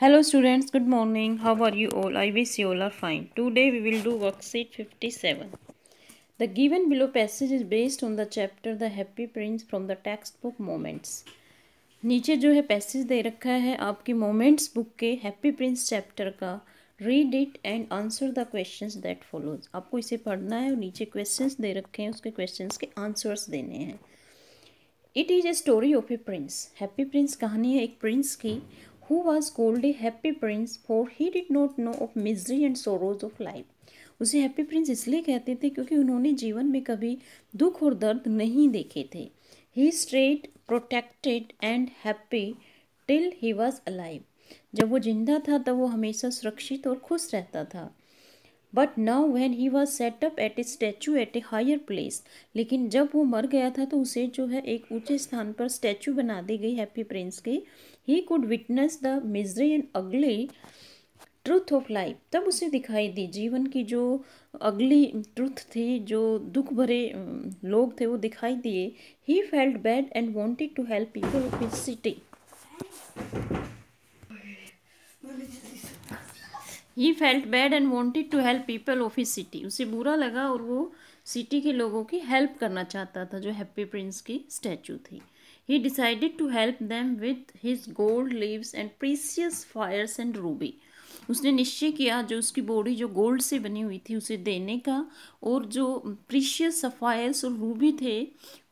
hello students good morning how are you all i wish you all are fine today we will do worksheet 57 the given below passage is based on the chapter the happy prince from the textbook moments नीचे जो है passage दे रखा है आपकी moments book के happy prince chapter का read it and answer the questions that follows आपको इसे पढ़ना है और नीचे क्वेश्चंस दे रखे हैं उसके क्वेश्चंस के आंसर्स देने हैं it is a story of a prince happy prince कहानी है एक प्रिंस की who was called a happy prince for he did not know of misery and sorrows of life उसे हैप्पी प्रिंस इसलिए कहते थे क्योंकि उन्होंने जीवन में कभी दुख और दर्द नहीं देखे थे he stayed protected and happy till he was alive जब वो जिंदा था तब वो हमेशा सुरक्षित और खुश रहता था but now when he was set up at a statue at a higher place लेकिन जब वो मर गया था तो उसे जो है एक ऊँचे स्थान पर स्टैचू बना दी गई हैप्पी प्रिंस की he could witness the misery and ugly truth of life तब उसे दिखाई दी जीवन की जो अगली ट्रूथ थी जो दुख भरे लोग थे वो दिखाई दिए he felt bad and wanted to help people of his city he felt bad and wanted to help people of his city उसे बुरा लगा और वो सिटी के लोगों की हेल्प करना चाहता था जो हैप्पी प्रिंस की स्टैचू थी he decided to help them with his gold leaves and precious sapphires and ruby उसने निश्चय किया जो उसकी बॉडी जो गोल्ड से बनी हुई थी उसे देने का और जो प्रीशियस सफ़ायर्स और रूबी थे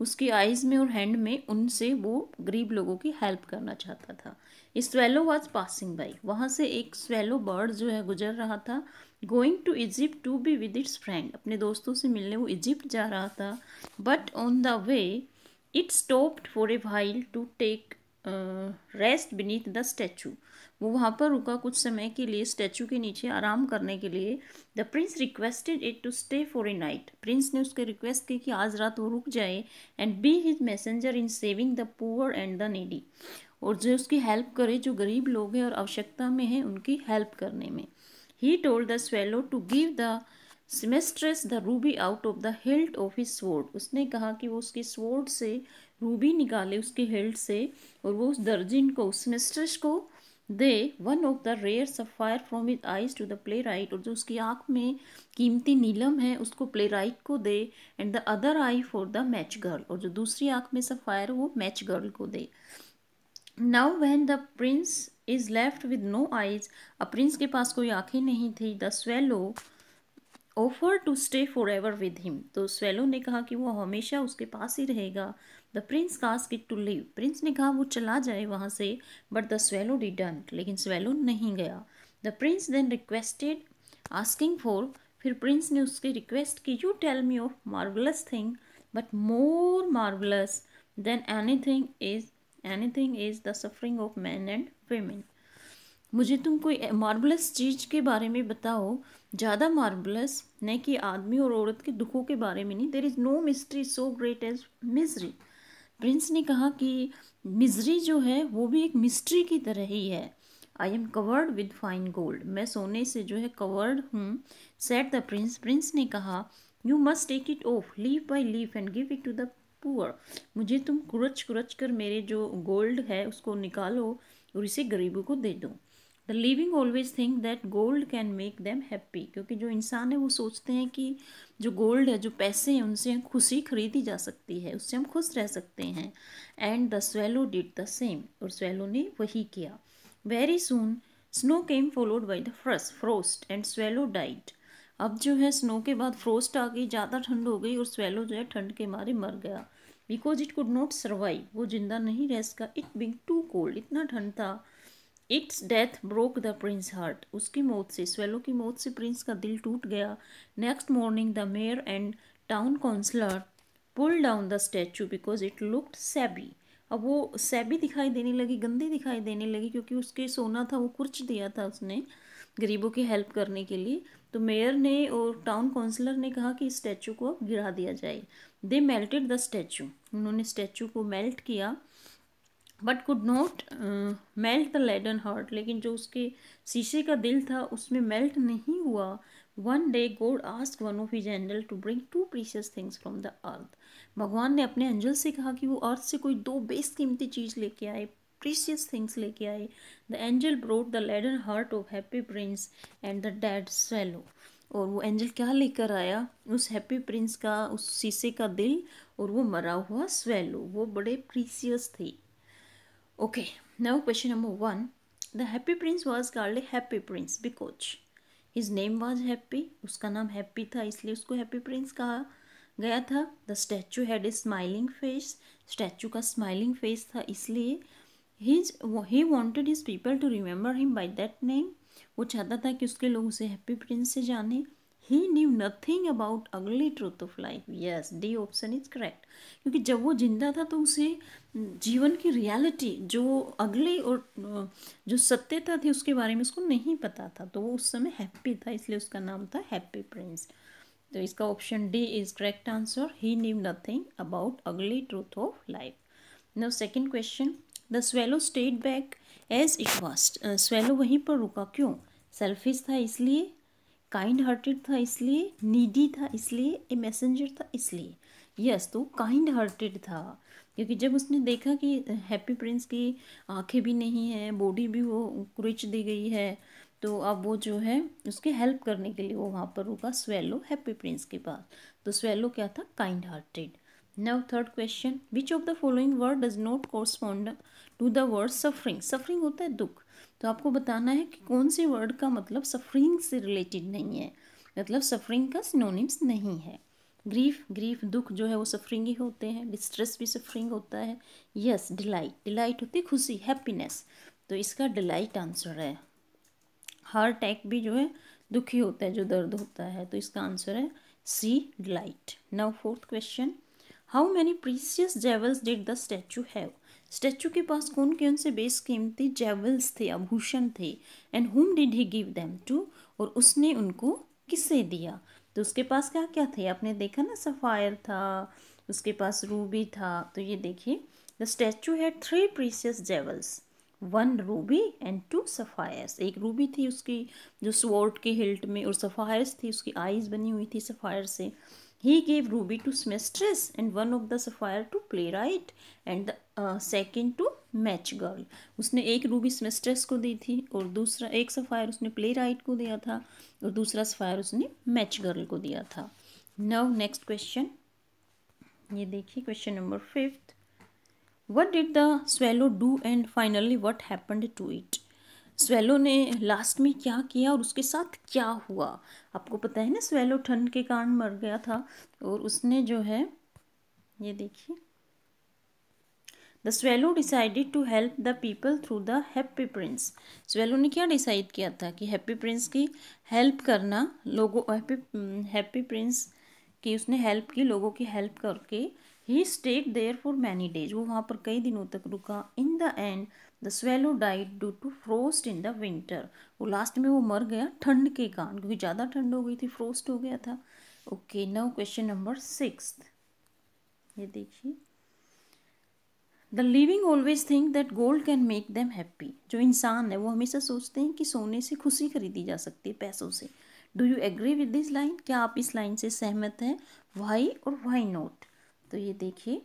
उसकी आइज़ में और हैंड में उनसे वो गरीब लोगों की हेल्प करना चाहता था स्वेलो वॉज पासिंग बाई वहाँ से एक स्वेलो बर्ड जो है गुजर रहा था going to Egypt to be with its friend अपने दोस्तों से मिलने वो इजिप्ट जा रहा था but on the way it stopped for a while to take rest beneath the statue वो वहाँ पर रुका कुछ समय के लिए स्टैचू के नीचे आराम करने के लिए the prince requested it to stay for a night prince ने उसके रिक्वेस्ट की कि आज रात वो रुक जाए and be his messenger in saving the poor and the needy और जो उसकी हेल्प करे जो गरीब लोग हैं और आवश्यकता में हैं उनकी हेल्प करने में he told the swallow to give the seamstress the ruby out of the hilt of his sword उसने कहा कि वो उसके स्वॉर्ड से रूबी निकाले उसके हिल्ट से और वो उस दर्जिन को सिमेस्ट्रेस को दे one of the rare sapphire from his eyes to the playwright और जो उसकी आँख में कीमती नीलम है उसको प्ले राइट को दे and the other eye for the match girl और जो दूसरी आँख में सफ़ायर वो मैच गर्ल को दे now when the prince is left with no eyes uh prince के पास कोई आँखें नहीं थी the swallow offer to stay for ever with him तो स्वेलो ने कहा कि वो हमेशा उसके पास ही रहेगा द प्रिंस कास्ट इट टू लिव प्रिंस ने कहा वो चला जाए वहाँ से बट द स्वेलो डिडंट लेकिन स्वेलो नहीं गया the prince then requested asking for फिर प्रिंस ने उसकी रिक्वेस्ट की you tell me of marvellous thing but more marvellous than anything is anything is the suffering of man and women मुझे तुम कोई marbles चीज़ के बारे में बताओ ज़्यादा मार्बलस न कि आदमी और औरत के दुखों के बारे में नहीं there is no mystery so great as misery prince ने कहा कि मिजरी जो है वो भी एक मिस्ट्री की तरह ही है I am covered with fine gold मैं सोने से जो है कवर्ड हूँ सेट द प्रिंस प्रिंस ने कहा you must take it off leaf by leaf and give it to the poor मुझे तुम कुरच कुरच कर मेरे जो गोल्ड है उसको निकालो और इसे गरीबों को दे दो the living always think that gold can make them happy क्योंकि जो इंसान है वो सोचते हैं कि जो गोल्ड है जो पैसे हैं उनसे खुशी खरीदी जा सकती है उससे हम खुश रह सकते हैं and the swallow did the same और स्वेलो ने वही किया very soon snow came followed by the frost frost and swallow died अब जो है स्नो के बाद फ्रोस्ट आ गई ज़्यादा ठंड हो गई और स्वेलो जो है ठंड के मारे मर गया because it could not survive वो जिंदा नहीं रह सका इट बिंग टू कोल्ड इतना ठंड था its death broke the prince heart उसकी मौत से स्वेलो की मौत से प्रिंस का दिल टूट गया next morning the mayor and town councillors pull down the statue because it looked shabby अब वो सैबी दिखाई देने लगी गंदी दिखाई देने लगी क्योंकि उसके सोना था वो कुर्च दिया था उसने गरीबों की हेल्प करने के लिए तो मेयर ने और टाउन काउंसलर ने कहा कि इस स्टैचू को अब गिरा दिया जाए दे मेल्टेड द स्टैचू उन्होंने स्टैचू को मेल्ट किया but could not melt the leaden heart लेकिन जो उसके शीशे का दिल था उसमें मेल्ट नहीं हुआ one day God ask one of his angel to bring two precious things from the earth भगवान ने अपने एंजल से कहा कि वो अर्थ से कोई दो बेसकीमती चीज़ लेके आए प्रीशियस थिंग्स लेके आए the angel brought the leaden heart of happy prince and the dead swallow और वो एंजल क्या लेकर आया उस हैप्पी प्रिंस का उस शीशे का दिल और वो मरा हुआ स्वेलो वो बड़े प्रीशियस थे Okay, now question number one. The happy prince was called happy prince because his name was happy. उसका नाम happy था इसलिए उसको happy prince कहा गया था The statue had a smiling face. Statue का smiling face था इसलिए his he wanted his people to remember him by that name. वो चाहता था कि उसके लोग उसे happy prince से जाने he knew nothing about ugly truth of life yes D option is correct क्योंकि जब वो जिंदा था तो उसे जीवन की रियलिटी जो अगली और जो सत्यता थी उसके बारे में उसको नहीं पता था तो वो उस समय हैप्पी था इसलिए उसका नाम था हैप्पी प्रिंस तो इसका option D is correct answer he knew nothing about ugly truth of life no second question the swallow stayed back as it was swallow वहीं पर रुका क्यों सेल्फिश था इसलिए काइंड हार्टेड था इसलिए नीडी था इसलिए ए मैसेंजर था इसलिए यस तो काइंड हार्टेड था क्योंकि जब उसने देखा कि हैप्पी प्रिंस की आंखें भी नहीं हैं बॉडी भी वो कुरिच दी गई है तो अब वो जो है उसके हेल्प करने के लिए वो वहाँ पर रुका स्वेलो हैप्पी प्रिंस के पास तो स्वेलो क्या था kind hearted now third question which of the following word does not correspond to the word suffering suffering होता है दुख तो आपको बताना है कि कौन से वर्ड का मतलब सफरिंग से रिलेटेड नहीं है मतलब सफरिंग का सिनोनिम्स नहीं है ग्रीफ ग्रीफ दुख जो है वो सफरिंग ही होते हैं डिस्ट्रेस भी सफरिंग होता है यस डिलाइट डिलाइट होती है खुशी हैप्पीनेस तो इसका डिलाइट आंसर है हार्ट अटैक भी जो है दुखी होता है जो दर्द होता है तो इसका आंसर है C delight now fourth question how many precious jewels did the statue have statue के पास कौन कौन से बेशकीमती जेवल्स थे आभूषण थे and whom did he give them to और उसने उनको किसे दिया तो उसके पास क्या क्या थे आपने देखा ना सफ़ायर था उसके पास रूबी था तो ये देखिए the statue had three precious jewels one ruby and two sapphires एक रूबी थी उसकी जो स्वॉर्ड के हिल्ट में और सफ़ायर्स थी उसकी आईज बनी हुई थी सफ़ायर से He gave ruby to Smestris and one of the sapphire to playwright and the uh, second to match girl उसने एक रूबी सेमेस्ट्रेस को दी थी और दूसरा एक सफ़ायर उसने प्ले राइट को दिया था और दूसरा सफ़ायर उसने मैच गर्ल को दिया था नव नेक्स्ट क्वेश्चन ये देखिए question number fifth what did the swallow do and finally what happened to it swallow ने लास्ट में क्या किया और उसके साथ क्या हुआ आपको पता है ना स्वेलो ठंड के कारण मर गया था और उसने जो है ये देखिए the swallow decided to help the people through the happy prince swallow ने क्या डिसाइड किया था कि हैप्पी प्रिंस की हेल्प करना लोगों हैप्पी हैप्पी प्रिंस की उसने हेल्प की लोगों की हेल्प करके he stayed there for many days वो वहाँ पर कई दिनों तक रुका in the end the swallow died due to frost in the winter वो लास्ट में वो मर गया ठंड के कारण क्योंकि ज़्यादा ठंड हो गई थी फ्रोस्ट हो गया था okay now question number six ये देखिए the living always think that gold can make them happy जो इंसान है वो हमेशा सोचते हैं कि सोने से खुशी खरीदी जा सकती है पैसों से do you agree with this line क्या आप इस लाइन से सहमत हैं वाई और वाई नॉट तो ये देखिए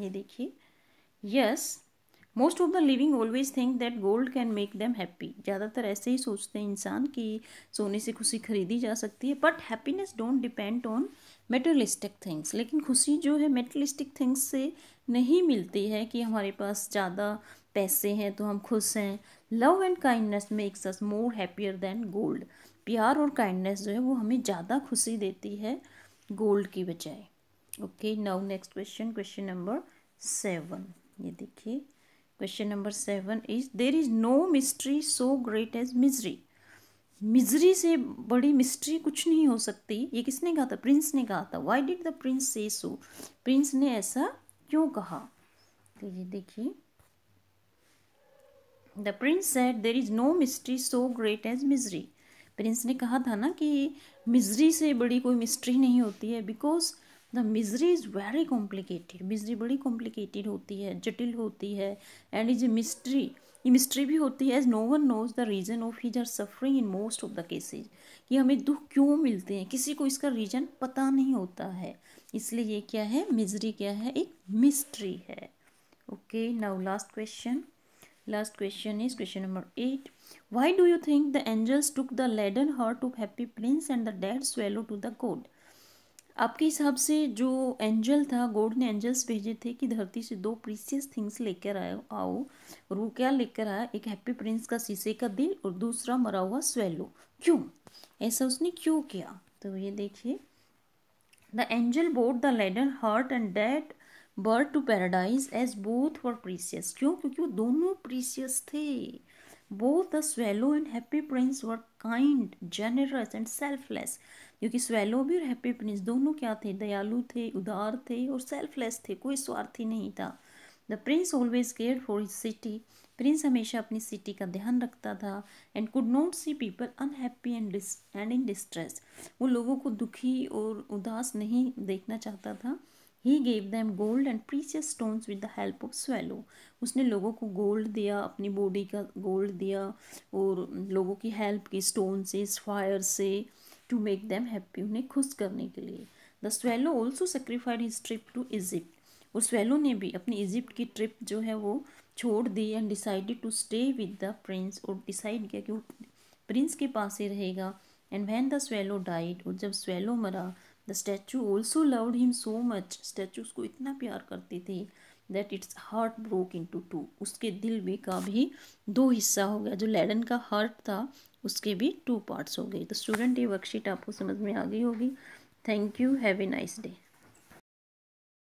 ये देखिए yes most of the living always think that gold can make them happy ज़्यादातर ऐसे ही सोचते हैं इंसान कि सोने से खुशी खरीदी जा सकती है but happiness don't depend on materialistic things लेकिन खुशी जो है मेटरलिस्टिक थिंग्स से नहीं मिलती है कि हमारे पास ज़्यादा पैसे हैं तो हम खुश हैं love and kindness makes us more happier than gold प्यार और काइंडनेस जो है वो हमें ज़्यादा खुशी देती है गोल्ड की बजाय okay now next question question number seven ये देखिए question number seven is there is no mystery so great as misery misery से बड़ी मिस्ट्री कुछ नहीं हो सकती ये किसने कहा था प्रिंस ने कहा था वाई डिड द प्रिंस से सो प्रिंस ने ऐसा क्यों कहा तो ये देखिए the prince said there is no mystery so great as misery prince ने कहा था ना कि मिजरी से बड़ी कोई मिस्ट्री नहीं होती है because the misery is very complicated misery बड़ी कॉम्प्लिकेटेड होती है जटिल होती है एंड इज ए मिस्ट्री ये मिस्ट्री भी होती है as no one knows the reason of his or suffering in most of the cases कि हमें दुख क्यों मिलते हैं किसी को इसका रीज़न पता नहीं होता है इसलिए ये क्या है मिजरी क्या है एक मिस्ट्री है okay now last question last question is question number eight why do you think the angels took the leaden heart to happy prince and the dead swallow to the God आपके हिसाब से जो angel था God ने angels भेजे थे कि धरती से दो प्रीसियस थिंग्स लेकर आए आओ और वो क्या लेकर आया एक हैप्पी प्रिंस का शीशे का दिल और दूसरा मरा हुआ स्वेलो क्यों ऐसा उसने क्यों किया तो ये देखिए the angel brought the leaden heart and dead bird to paradise as both for precious क्यों क्योंकि वो दोनों प्रीसियस थे both the swallow and happy prince were kind generous and selfless क्योंकि स्वेलो भी और हैप्पी प्रिंस दोनों क्या थे दयालु थे उदार थे और सेल्फलेस थे कोई स्वार्थी नहीं था the prince always care for his city prince हमेशा अपनी सिटी का ध्यान रखता था and could not see people unhappy and and in distress वो लोगों को दुखी और उदास नहीं देखना चाहता था he gave them gold and precious stones with the help of swallow उसने लोगों को गोल्ड दिया अपनी बॉडी का गोल्ड दिया और लोगों की हेल्प की स्टोन से फायर से टू मेक दैम हैप्पी उन्हें खुश करने के लिए the swallow also sacrificed his trip to Egypt और स्वेलो ने भी अपनी इजिप्ट की ट्रिप जो है वो छोड़ दी and decided to stay with the prince और डिसाइड किया कि वो प्रिंस के पास ही रहेगा and when the swallow died और जब स्वेलो मरा the statue also loved him so much statue उसको इतना प्यार करते थे that its heart broke in two two उसके दिल भी का भी दो हिस्सा हो गया जो लेडन का हार्ट था उसके भी टू पार्ट्स हो गए तो स्टूडेंट ये वर्कशीट आपको समझ में आ गई होगी thank you have a nice day